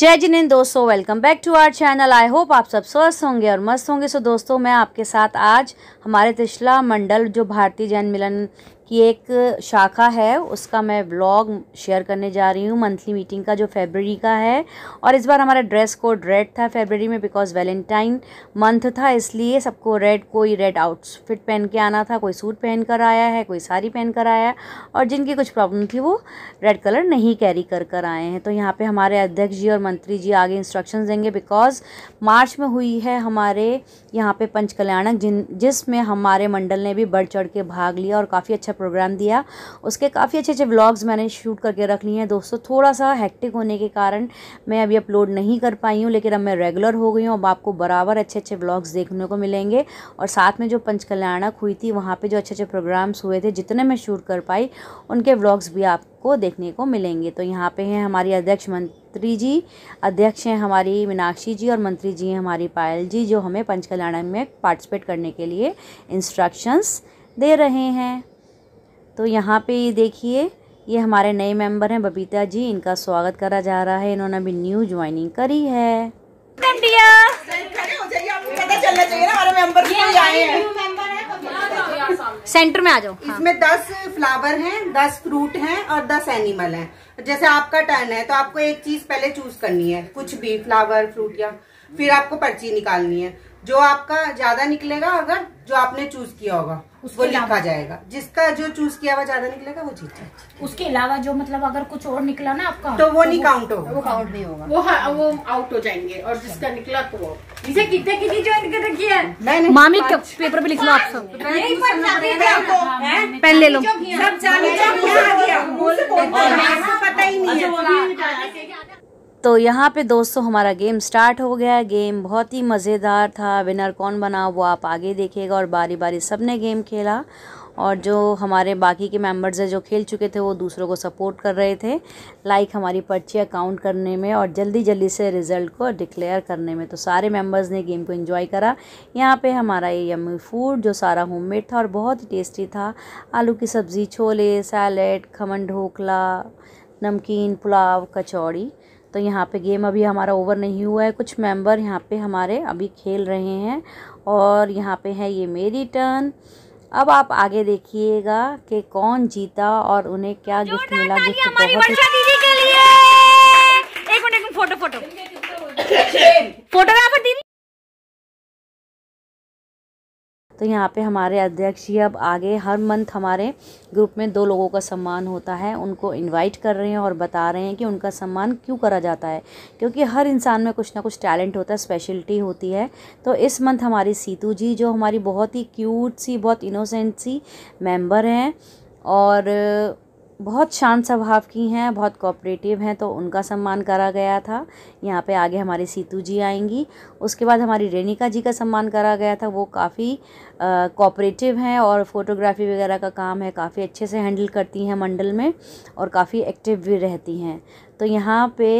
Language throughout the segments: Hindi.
जय जिन दोस्तों welcome back to our channel I hope आप सब स्वस्थ होंगे और मस्त होंगे सो दोस्तों मैं आपके साथ आज हमारे तिशला मंडल जो भारतीय जैन मिलन कि एक शाखा है उसका मैं व्लॉग शेयर करने जा रही हूँ मंथली मीटिंग का जो फेबररी का है और इस बार हमारा ड्रेस कोड रेड था फेबररी में बिकॉज वैलेंटाइन मंथ था इसलिए सबको रेड कोई रेड आउटफिट पहन के आना था कोई सूट पहन कर आया है कोई साड़ी पहन कर आया है और जिनकी कुछ प्रॉब्लम थी वो रेड कलर नहीं कैरी कर कर आए हैं तो यहाँ पर हमारे अध्यक्ष जी और मंत्री जी आगे इंस्ट्रक्शन देंगे बिकॉज मार्च में हुई है हमारे यहाँ पर पंचकल्याणक जिन जिसमें हमारे मंडल ने भी बढ़ चढ़ के भाग लिया और काफ़ी अच्छा प्रोग्राम दिया उसके काफ़ी अच्छे अच्छे व्लॉग्स मैंने शूट करके रख लिए हैं दोस्तों थोड़ा सा हैक्टिक होने के कारण मैं अभी अपलोड नहीं कर पाई हूँ लेकिन अब मैं रेगुलर हो गई हूँ अब आपको बराबर अच्छे अच्छे व्लॉग्स देखने को मिलेंगे और साथ में जो पंचकल्याणक हुई थी वहाँ पर जो अच्छे अच्छे प्रोग्राम्स हुए थे जितने मैं शूट कर पाई उनके व्लॉग्स भी आप को देखने को मिलेंगे तो यहाँ पे हैं हमारी अध्यक्ष मंत्री जी अध्यक्ष हैं हमारी मीनाक्षी जी और मंत्री जी हैं हमारी पायल जी जो हमें पंचकल्याणम में पार्टिसिपेट करने के लिए इंस्ट्रक्शंस दे रहे हैं तो यहाँ पे ये देखिए ये हमारे नए मेंबर हैं बबीता जी इनका स्वागत करा जा रहा है इन्होंने अभी न्यू ज्वाइनिंग करी है सेंटर में आ जाओ हाँ। इसमें दस फ्लावर हैं, दस फ्रूट हैं और दस एनिमल हैं। जैसे आपका टर्न है तो आपको एक चीज पहले चूज करनी है कुछ भी फ्लावर फ्रूट या फिर आपको पर्ची निकालनी है जो आपका ज्यादा निकलेगा अगर जो आपने चूज किया होगा उसको लिखा जाएगा जिसका जो चूज किया हुआ ज्यादा निकलेगा वो जीत जाएगा उसके अलावा जो मतलब अगर कुछ और निकला ना आपका तो वो तो नहीं काउंट होगा वो काउंट नहीं होगा वो हाँ, वो आउट हो जाएंगे और जिसका निकला तो वो इसे कितने कितनी ज्वाइन कर रखी है मामी पेपर पे लिख लो आप सब हाँ, तो- हाँ, पेन ले लो सब तो पता ही नहीं है अच्छा, तो यहाँ पे दोस्तों हमारा गेम स्टार्ट हो गया गेम बहुत ही मज़ेदार था विनर कौन बना वो आप आगे देखेगा और बारी बारी सब ने गेम खेला और जो हमारे बाकी के मेंबर्स हैं जो खेल चुके थे वो दूसरों को सपोर्ट कर रहे थे लाइक हमारी पर्चियाँ काउंट करने में और जल्दी जल्दी से रिज़ल्ट को डिक्लेयर करने में तो सारे मेंबर्स ने गेम को एंजॉय करा यहाँ पे हमारा ये यमी फूड जो सारा होममेड था और बहुत ही टेस्टी था आलू की सब्ज़ी छोले सैलेड खमन ढोकला नमकीन पुलाव कचौड़ी तो यहाँ पे गेम अभी हमारा ओवर नहीं हुआ है कुछ मेंबर यहाँ पे हमारे अभी खेल रहे हैं और यहाँ पे है ये मेरी टर्न अब आप आगे देखिएगा कि कौन जीता और उन्हें क्या गिफ्ट मिला गिफ्ट तो बहुत ही तो यहाँ पे हमारे अध्यक्ष जी अब आगे हर मंथ हमारे ग्रुप में दो लोगों का सम्मान होता है उनको इनवाइट कर रहे हैं और बता रहे हैं कि उनका सम्मान क्यों करा जाता है क्योंकि हर इंसान में कुछ ना कुछ टैलेंट होता है स्पेशलिटी होती है तो इस मंथ हमारी सीतू जी जो हमारी बहुत ही क्यूट सी बहुत इनोसेंट सी मेम्बर हैं और बहुत शांत स्वभाव की हैं बहुत कोऑपरेटिव हैं तो उनका सम्मान करा गया था यहाँ पे आगे हमारी सीतू जी आएंगी उसके बाद हमारी रेणिका जी का सम्मान करा गया था वो काफ़ी कोऑपरेटिव हैं और फोटोग्राफी वगैरह का काम है काफ़ी अच्छे से हैंडल करती हैं मंडल में और काफ़ी एक्टिव भी रहती हैं तो यहाँ पे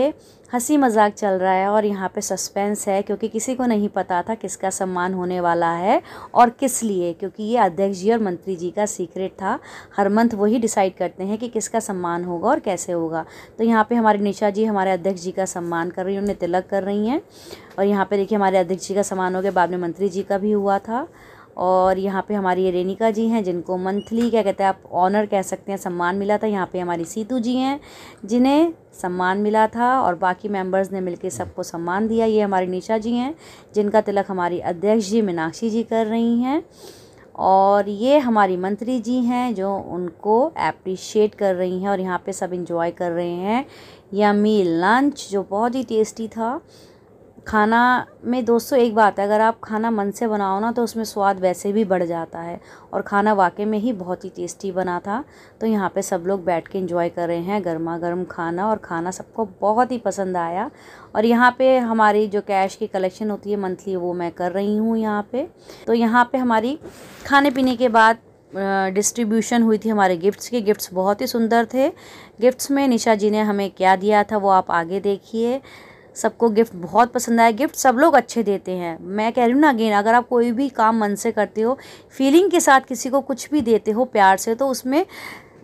हंसी मजाक चल रहा है और यहाँ पे सस्पेंस है क्योंकि किसी को नहीं पता था किसका सम्मान होने वाला है और किस लिए क्योंकि ये अध्यक्ष जी और मंत्री जी का सीक्रेट था हर मंथ वही डिसाइड करते हैं कि किसका सम्मान होगा और कैसे होगा तो यहाँ पे हमारी निशा जी हमारे अध्यक्ष जी का सम्मान कर रही हैं उन्हें तिलक कर रही हैं और यहाँ पर देखिए हमारे अध्यक्ष जी का सम्मान हो गया बाद में मंत्री जी का भी हुआ था और यहाँ पे हमारी ये रेनिका जी हैं जिनको मंथली क्या कहते हैं आप ऑनर कह सकते हैं सम्मान मिला था यहाँ पे हमारी सीतू जी हैं जिन्हें सम्मान मिला था और बाकी मेंबर्स ने मिलकर सबको सम्मान दिया ये हमारी निशा जी हैं जिनका तिलक हमारी अध्यक्ष जी मीनाक्षी जी कर रही हैं और ये हमारी मंत्री जी हैं जो उनको एप्रिशिएट कर रही हैं और यहाँ पर सब इंजॉय कर रहे हैं यमी लंच जो बहुत ही टेस्टी था खाना में दोस्तों एक बात है अगर आप खाना मन से बनाओ ना तो उसमें स्वाद वैसे भी बढ़ जाता है और खाना वाकई में ही बहुत ही टेस्टी बना था तो यहाँ पे सब लोग बैठ के इंजॉय कर रहे हैं गर्मा गर्म खाना और खाना सबको बहुत ही पसंद आया और यहाँ पे हमारी जो कैश की कलेक्शन होती है मंथली वो मैं कर रही हूँ यहाँ पर तो यहाँ पर हमारी खाने पीने के बाद डिस्ट्रीब्यूशन हुई थी हमारे गिफ्ट्स के गिफ्ट्स बहुत ही सुंदर थे गिफ्ट्स में निशा जी ने हमें क्या दिया था वो आप आगे देखिए सबको गिफ्ट बहुत पसंद आया गिफ्ट सब लोग अच्छे देते हैं मैं कह रही हूँ ना अगेन अगर आप कोई भी काम मन से करते हो फीलिंग के साथ किसी को कुछ भी देते हो प्यार से तो उसमें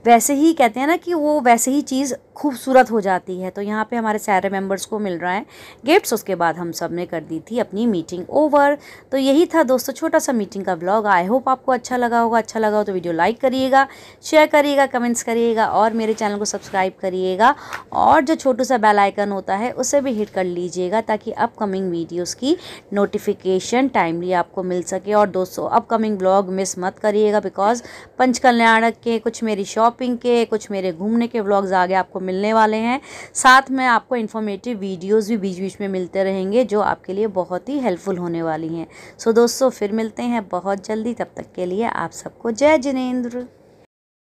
वैसे ही कहते हैं ना कि वो वैसे ही चीज़ खूबसूरत हो जाती है तो यहाँ पे हमारे सारे मेंबर्स को मिल रहा है गिफ्ट्स उसके बाद हम सब ने कर दी थी अपनी मीटिंग ओवर तो यही था दोस्तों छोटा सा मीटिंग का ब्लॉग आई होप आपको अच्छा लगा होगा अच्छा लगा हो तो वीडियो लाइक करिएगा शेयर करिएगा कमेंट्स करिएगा और मेरे चैनल को सब्सक्राइब करिएगा और जो छोटू सा बेल आइकन होता है उसे भी हिट कर लीजिएगा ताकि अपकमिंग वीडियोज़ की नोटिफिकेशन टाइमली आपको मिल सके और दोस्तों अपकमिंग ब्लॉग मिस मत करिएगा बिकॉज पंच कल्याणक के कुछ मेरी शॉपिंग के कुछ मेरे घूमने के ब्लॉग्स आगे आपको मिलने वाले हैं साथ में आपको इन्फॉर्मेटिव वीडियोज़ भी बीच बीच में मिलते रहेंगे जो आपके लिए बहुत ही हेल्पफुल होने वाली हैं सो दोस्तों फिर मिलते हैं बहुत जल्दी तब तक के लिए आप सबको जय जिनेन्द्र